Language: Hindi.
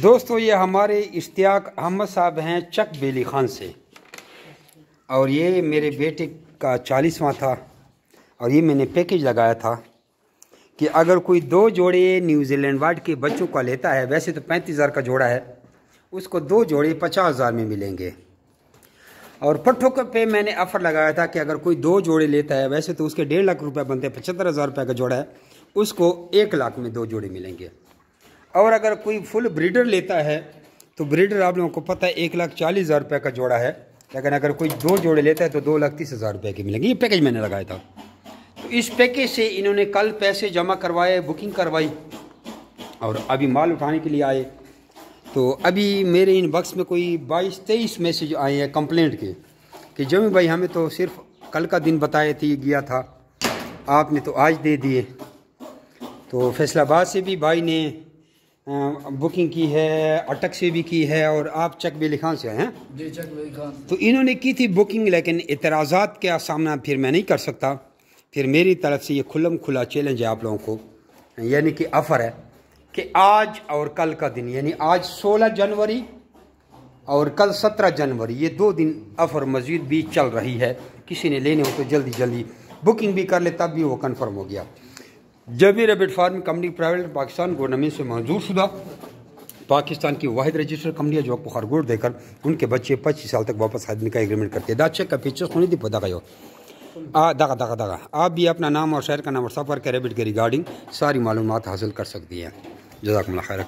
दोस्तों ये हमारे इश्तियाक अहमद साहब हैं चक बेली खान से और ये मेरे बेटे का चालीसवां था और ये मैंने पैकेज लगाया था कि अगर कोई दो जोड़े न्यूजीलैंड वार्ड के बच्चों का लेता है वैसे तो पैंतीस हज़ार का जोड़ा है उसको दो जोड़े पचास हज़ार में मिलेंगे और पट्ठों के पे मैंने ऑफ़र लगाया था कि अगर कोई दो जोड़े लेता है वैसे तो उसके डेढ़ लाख रुपये बनते हैं पचहत्तर हज़ार रुपये का जोड़ा है उसको एक लाख में दो जोड़े मिलेंगे और अगर कोई फुल ब्रीडर लेता है तो ब्रीडर आप लोगों को पता है एक लाख चालीस हज़ार रुपये का जोड़ा है लेकिन अगर कोई दो जोड़े लेता है तो दो लाख तीस हज़ार रुपये की मिलेंगे ये पैकेज मैंने लगाया था तो इस पैकेज से इन्होंने कल पैसे जमा करवाए बुकिंग करवाई और अभी माल उठाने के लिए आए तो अभी मेरे इन बक्स में कोई बाईस तेईस मैसेज आए हैं कंप्लेंट के कि जमी भाई हमें तो सिर्फ कल का दिन बताए थे गया था आपने तो आज दे दिए तो फैसलाबाद से भी भाई ने बुकिंग की है अटक से भी की है और आप चक बेली खान से हैं तो इन्होंने की थी बुकिंग लेकिन एतराज़ात का सामना फिर मैं नहीं कर सकता फिर मेरी तरफ से ये खुलम खुला चैलेंज है आप लोगों को यानी कि ऑफ़र है कि आज और कल का दिन यानी आज 16 जनवरी और कल 17 जनवरी ये दो दिन ऑफ़र मजीद भी चल रही है किसी ने लेने हो तो जल्दी जल्दी बुकिंग भी कर ले तब भी वो कन्फर्म हो गया जबी rabbit farm company private Pakistan government से मंजूर शुदा पाकिस्तान की वाहिद रजिस्टर कंपनी है जो आपको खरगोड़ देकर उनके बच्चे पच्चीस साल तक वापस आदमी का एग्रीमेंट करते हैं दाचे का पिक्चर सुनी थी पता गयो आ दगा दगा दगा आप भी अपना नाम और शहर का नाम और सफ़र के रेबिट के रिगार्डिंग सारी मालूम हासिल कर सकती हैं जजाक खैर